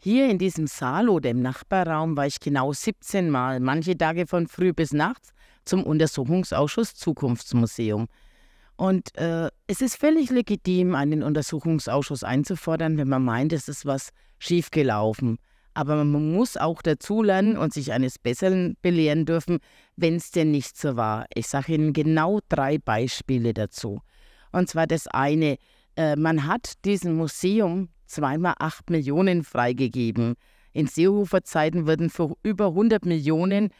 Hier in diesem Saal oder im Nachbarraum war ich genau 17 Mal, manche Tage von früh bis nachts, zum Untersuchungsausschuss Zukunftsmuseum. Und äh, es ist völlig legitim, einen Untersuchungsausschuss einzufordern, wenn man meint, es ist was schiefgelaufen. Aber man muss auch dazulernen und sich eines Besseren belehren dürfen, wenn es denn nicht so war. Ich sage Ihnen genau drei Beispiele dazu. Und zwar das eine, äh, man hat diesem Museum zweimal 8 Millionen freigegeben. In Seehofer-Zeiten wurden für über 100 Millionen,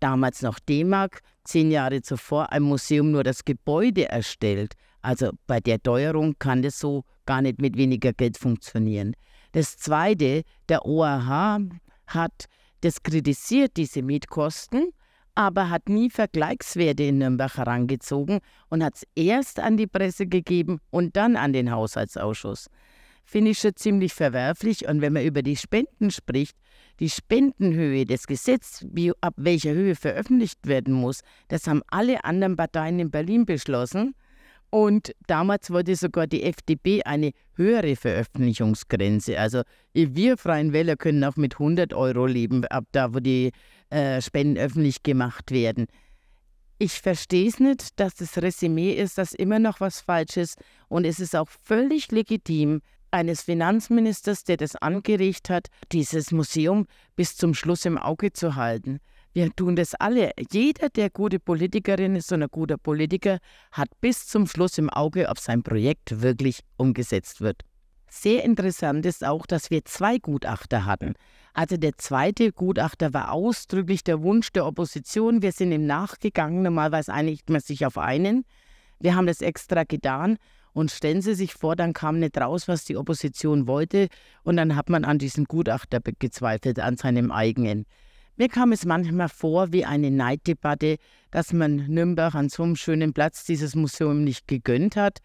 damals noch D-Mark, zehn Jahre zuvor ein Museum nur das Gebäude erstellt. Also bei der Teuerung kann das so gar nicht mit weniger Geld funktionieren. Das Zweite, der OAH hat das kritisiert, diese Mietkosten, aber hat nie Vergleichswerte in Nürnberg herangezogen und hat es erst an die Presse gegeben und dann an den Haushaltsausschuss finde ich schon ziemlich verwerflich. Und wenn man über die Spenden spricht, die Spendenhöhe, das Gesetz, wie, ab welcher Höhe veröffentlicht werden muss, das haben alle anderen Parteien in Berlin beschlossen. Und damals wollte sogar die FDP eine höhere Veröffentlichungsgrenze. Also wir Freien Wähler können auch mit 100 Euro leben, ab da, wo die äh, Spenden öffentlich gemacht werden. Ich verstehe es nicht, dass das Resümee ist, dass immer noch was falsch ist. Und es ist auch völlig legitim, eines Finanzministers, der das angeregt hat, dieses Museum bis zum Schluss im Auge zu halten. Wir tun das alle. Jeder, der gute Politikerin ist und ein guter Politiker, hat bis zum Schluss im Auge, ob sein Projekt wirklich umgesetzt wird. Sehr interessant ist auch, dass wir zwei Gutachter hatten. Also der zweite Gutachter war ausdrücklich der Wunsch der Opposition. Wir sind ihm nachgegangen. Normalerweise einigt man sich auf einen. Wir haben das extra getan, und stellen Sie sich vor, dann kam nicht raus, was die Opposition wollte. Und dann hat man an diesem Gutachter gezweifelt, an seinem eigenen. Mir kam es manchmal vor wie eine Neiddebatte, dass man Nürnberg an so einem schönen Platz dieses Museum nicht gegönnt hat.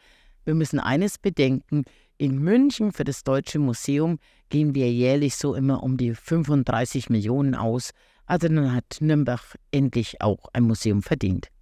Wir müssen eines bedenken, in München für das Deutsche Museum gehen wir jährlich so immer um die 35 Millionen aus. Also dann hat Nürnberg endlich auch ein Museum verdient.